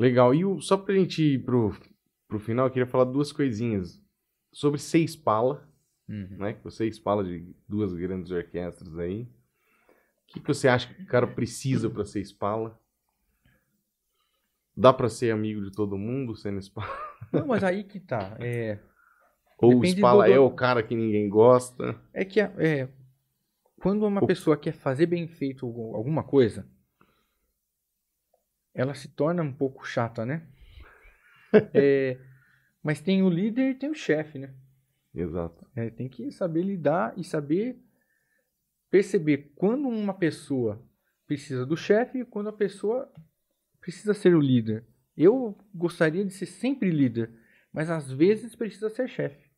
Legal. E o, só pra gente ir pro, pro final, eu queria falar duas coisinhas. Sobre Seis Pala, uhum. né? Que você espala de duas grandes orquestras aí. O que, que você acha que o cara precisa para ser espala? Dá para ser amigo de todo mundo sendo espala? Não, mas aí que tá. É... Ou Depende o espala do... é o cara que ninguém gosta? É que é, é quando uma o... pessoa quer fazer bem feito alguma coisa, ela se torna um pouco chata, né? é, mas tem o líder e tem o chefe, né? Exato. É, tem que saber lidar e saber perceber quando uma pessoa precisa do chefe e quando a pessoa precisa ser o líder. Eu gostaria de ser sempre líder, mas às vezes precisa ser chefe.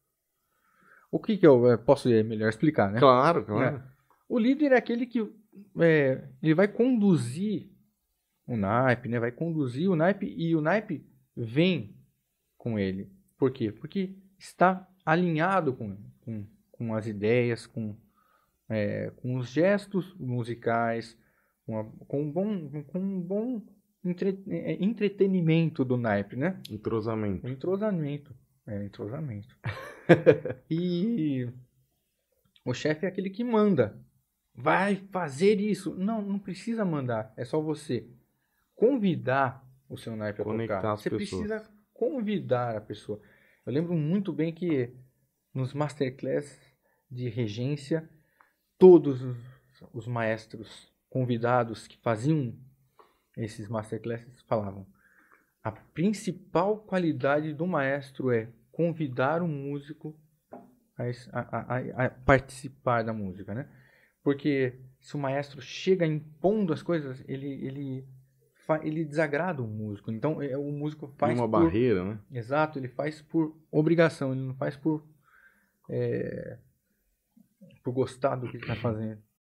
O que, que eu é, posso é, melhor explicar, né? Claro, é. claro. É. O líder é aquele que é, ele vai conduzir o naipe, né? vai conduzir o naipe e o naipe vem com ele. Por quê? Porque está alinhado com, com, com as ideias, com, é, com os gestos musicais, com, a, com um bom, com um bom entre, é, entretenimento do naipe, né? Entrosamento. Entrosamento. É, entrosamento. e o chefe é aquele que manda. Vai fazer isso. Não, não precisa mandar. É só você convidar o seu naipe a Conectar tocar. Você pessoas. precisa convidar a pessoa. Eu lembro muito bem que nos masterclass de regência, todos os maestros convidados que faziam esses masterclasses falavam: a principal qualidade do maestro é convidar o músico a, a, a, a, participar da música, né? Porque se o maestro chega impondo as coisas, ele, ele ele desagrada o músico. Então, é, o músico faz uma por... barreira, né? Exato, ele faz por obrigação, ele não faz por é... por gostar do que está fazendo.